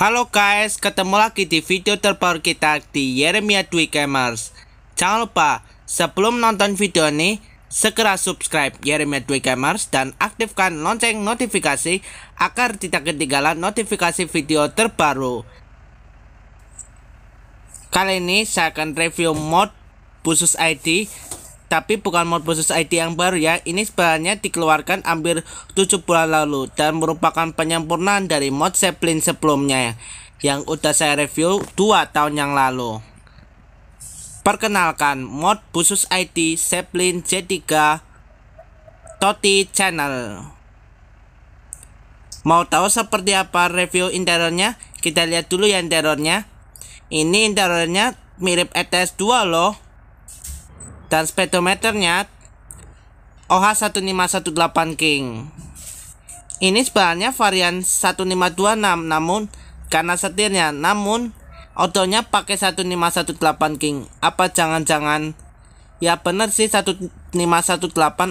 Halo guys, ketemu lagi di video terbaru kita di Yeremia Dwi Gamers. Jangan lupa, sebelum nonton video ini, segera subscribe Yeremia Dwi Gamers dan aktifkan lonceng notifikasi agar tidak ketinggalan notifikasi video terbaru. Kali ini saya akan review mod khusus ID tapi bukan mod khusus ID yang baru ya. Ini sebenarnya dikeluarkan hampir 7 bulan lalu dan merupakan penyempurnaan dari mod Zeppelin sebelumnya ya, yang udah saya review 2 tahun yang lalu. Perkenalkan mod khusus ID Zeppelin J3 Toti Channel. Mau tahu seperti apa review interiornya? Kita lihat dulu ya interiornya. Ini interiornya mirip ETS2 loh dan speedometernya OH1518 King. Ini sebenarnya varian 1526 namun karena setirnya namun odonya pakai 1518 King. Apa jangan-jangan ya benar sih 1518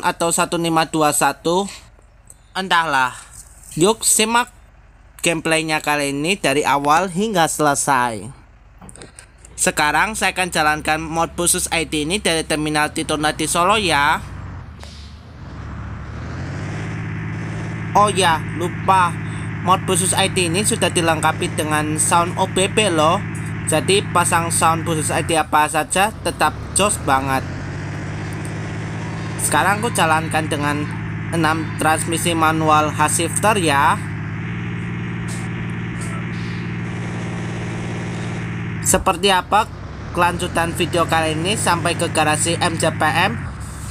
atau 1521 entahlah. Yuk simak gameplaynya kali ini dari awal hingga selesai. Sekarang saya akan jalankan mod khusus ID ini dari terminal Nadi Solo ya. Oh ya, lupa. Mod khusus ID ini sudah dilengkapi dengan sound OBB loh. Jadi pasang sound khusus ID apa saja tetap jos banget. Sekarang aku jalankan dengan 6 transmisi manual h shifter ya. Seperti apa kelanjutan video kali ini sampai ke garasi MJPM?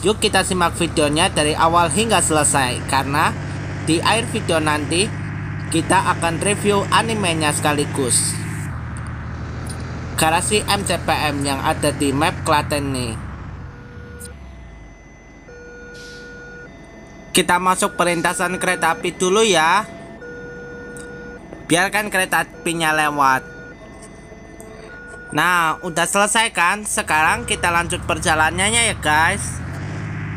Yuk kita simak videonya dari awal hingga selesai karena di akhir video nanti kita akan review animenya sekaligus. Garasi MCPM yang ada di map Klaten nih. Kita masuk perintasan kereta api dulu ya. Biarkan kereta apinya lewat. Nah, udah selesai kan? Sekarang kita lanjut perjalanannya ya guys.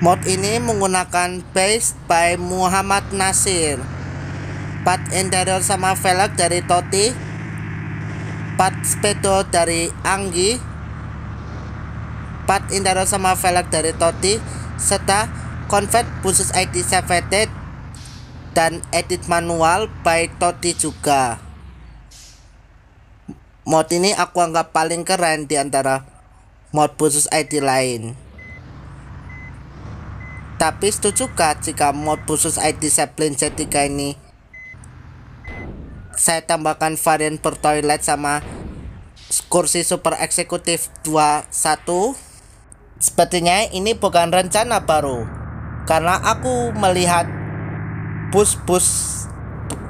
Mod ini menggunakan base by Muhammad Nasir. Part interior sama velg dari Toti. Part spedo dari Anggi. Part interior sama velg dari Toti serta convert khusus id CVT dan edit manual by Toti juga. Mod ini aku anggap paling keren di antara mod khusus ID lain. Tapi setuju setujukah jika mod khusus ID Zeppelin Z3 ini saya tambahkan varian per toilet sama kursi super eksekutif 21? Sepertinya ini bukan rencana baru karena aku melihat bus-bus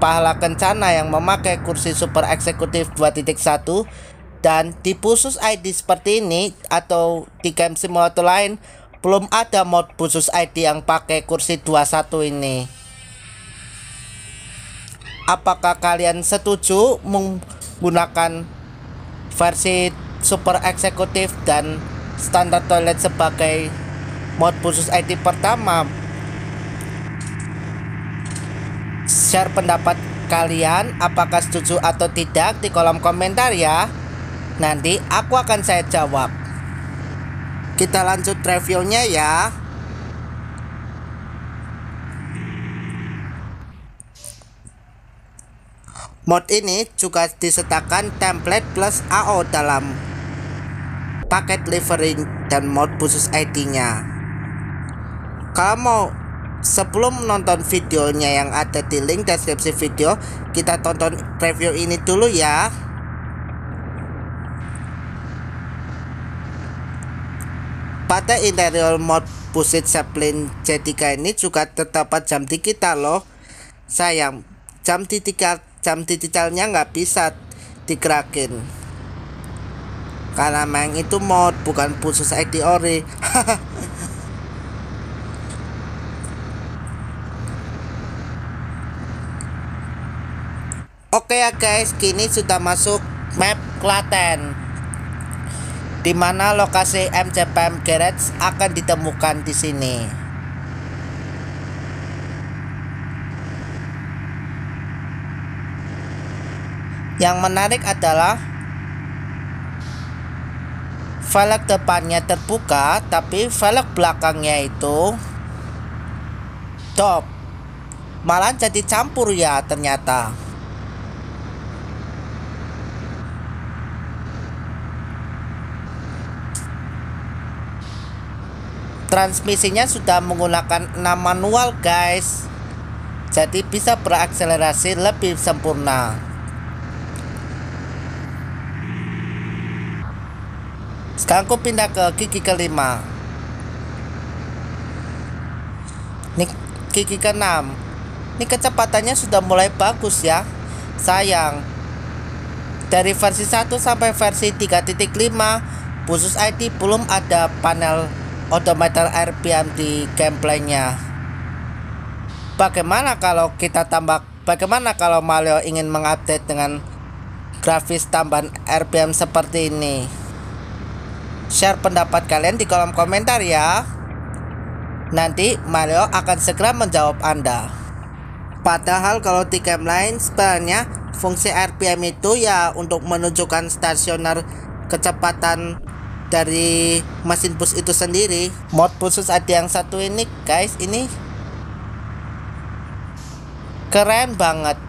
Pahala Kencana yang memakai kursi super eksekutif 2.1 dan di khusus ID seperti ini atau di game simulator lain belum ada mod khusus ID yang pakai kursi 21 ini. Apakah kalian setuju menggunakan versi super eksekutif dan standar toilet sebagai mod khusus ID pertama share pendapat kalian apakah setuju atau tidak di kolom komentar ya. Nanti aku akan saya jawab. Kita lanjut reviewnya ya. Mod ini juga disertakan template plus AO dalam paket livery dan mod khusus ID-nya. Kalau mau sebelum nonton videonya yang ada di link deskripsi video kita tonton preview ini dulu ya pada interior mode Busit Zeppelin C3 ini juga terdapat jam digital loh sayang jam digital jam digitalnya nggak bisa digerakin karena main itu mod bukan khusus ID ori Oke ya guys, kini sudah masuk map Klaten di mana lokasi MCPM Garage akan ditemukan di sini. Yang menarik adalah velg depannya terbuka tapi velg belakangnya itu top. Malah jadi campur ya ternyata. transmisinya sudah menggunakan 6 manual guys jadi bisa berakselerasi lebih sempurna sekarang aku pindah ke gigi kelima ini gigi keenam ini kecepatannya sudah mulai bagus ya sayang dari versi 1 sampai versi 3.5 khusus ID belum ada panel odometer RPM di gameplaynya bagaimana kalau kita tambah bagaimana kalau Mario ingin mengupdate dengan grafis tambahan RPM seperti ini share pendapat kalian di kolom komentar ya nanti Mario akan segera menjawab Anda padahal kalau di game lain sebenarnya fungsi RPM itu ya untuk menunjukkan stasioner kecepatan dari mesin bus itu sendiri mod khusus ada yang satu ini guys ini keren banget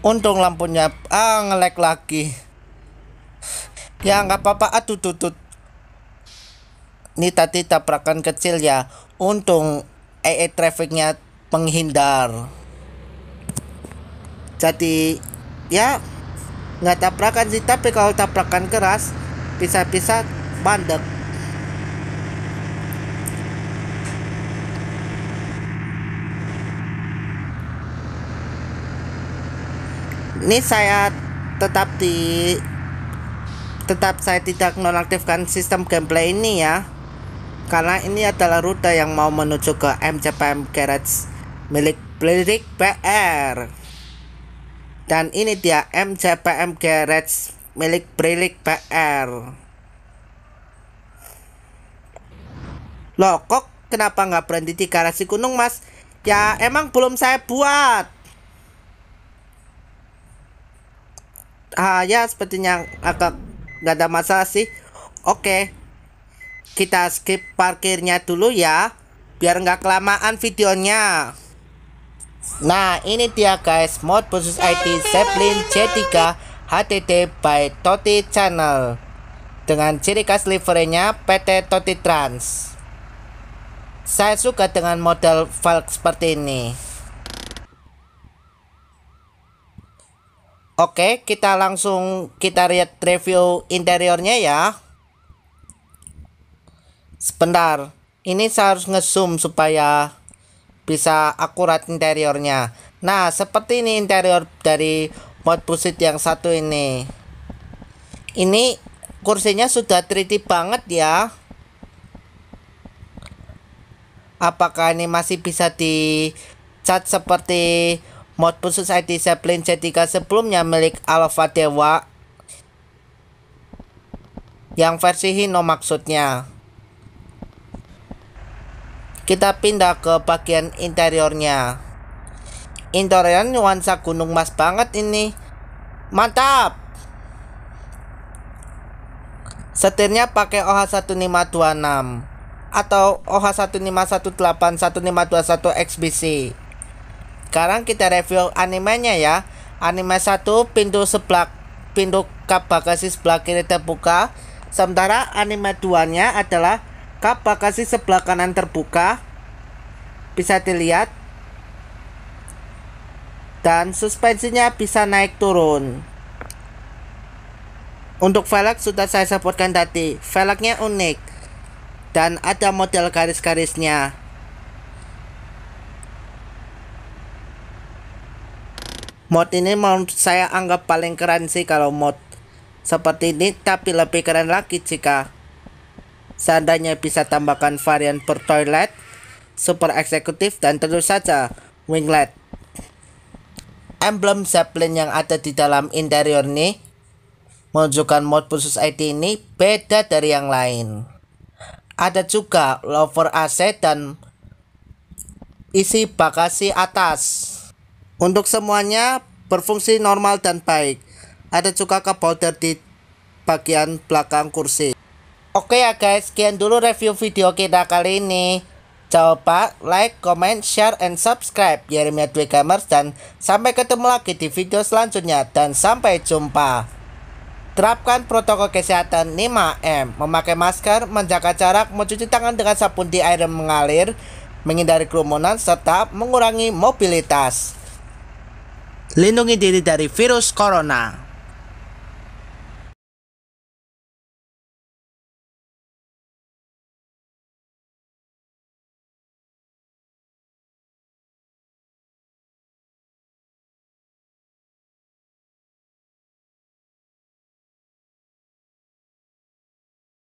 untung lampunya ah ngelek lagi ya nggak apa-apa aduh tutut ini tadi tabrakan kecil ya untung EE e trafficnya menghindar jadi ya nggak taprakan sih tapi kalau taprakan keras bisa-bisa bandel. ini saya tetap di tetap saya tidak nonaktifkan sistem gameplay ini ya karena ini adalah rute yang mau menuju ke MCPM Garage milik Blirik PR dan ini dia MCPM Garage milik Brilik PR. Loh kok kenapa nggak berhenti di garasi gunung mas? Ya emang belum saya buat. Ah ya sepertinya agak nggak ada masalah sih. Oke, kita skip parkirnya dulu ya, biar nggak kelamaan videonya. Nah ini dia guys mod khusus ID Zeppelin C3 HTT by Toti Channel Dengan ciri khas livernya PT Toti Trans Saya suka dengan model Valk seperti ini Oke kita langsung kita lihat review interiornya ya Sebentar ini saya harus ngezoom supaya bisa akurat interiornya nah seperti ini interior dari mod pusit yang satu ini ini kursinya sudah 3D banget ya apakah ini masih bisa dicat seperti mod pusit ID Zeppelin C3 sebelumnya milik Alpha Dewa yang versi Hino maksudnya kita pindah ke bagian interiornya. Interior nuansa gunung mas banget ini. Mantap. Setirnya pakai OH1526 atau OH1518 1521 XBC. Sekarang kita review animenya ya. Anime 1 pintu sebelah pintu kap bagasi sebelah kiri terbuka, sementara anime 2-nya adalah lengkap bagasi sebelah kanan terbuka bisa dilihat dan suspensinya bisa naik turun untuk velg sudah saya sebutkan tadi velgnya unik dan ada model garis-garisnya mod ini menurut saya anggap paling keren sih kalau mod seperti ini tapi lebih keren lagi jika Seandainya bisa tambahkan varian per toilet, super eksekutif dan tentu saja winglet. Emblem Zeppelin yang ada di dalam interior ini menunjukkan mod khusus ID ini beda dari yang lain. Ada juga lover AC dan isi bagasi atas. Untuk semuanya berfungsi normal dan baik. Ada juga kabel di bagian belakang kursi. Oke ya guys, sekian dulu review video kita kali ini. Coba like, comment, share, and subscribe Yeremia ya, Dwi Gamers dan sampai ketemu lagi di video selanjutnya dan sampai jumpa. Terapkan protokol kesehatan 5M, memakai masker, menjaga jarak, mencuci tangan dengan sabun di air yang mengalir, menghindari kerumunan, serta mengurangi mobilitas. Lindungi diri dari virus corona.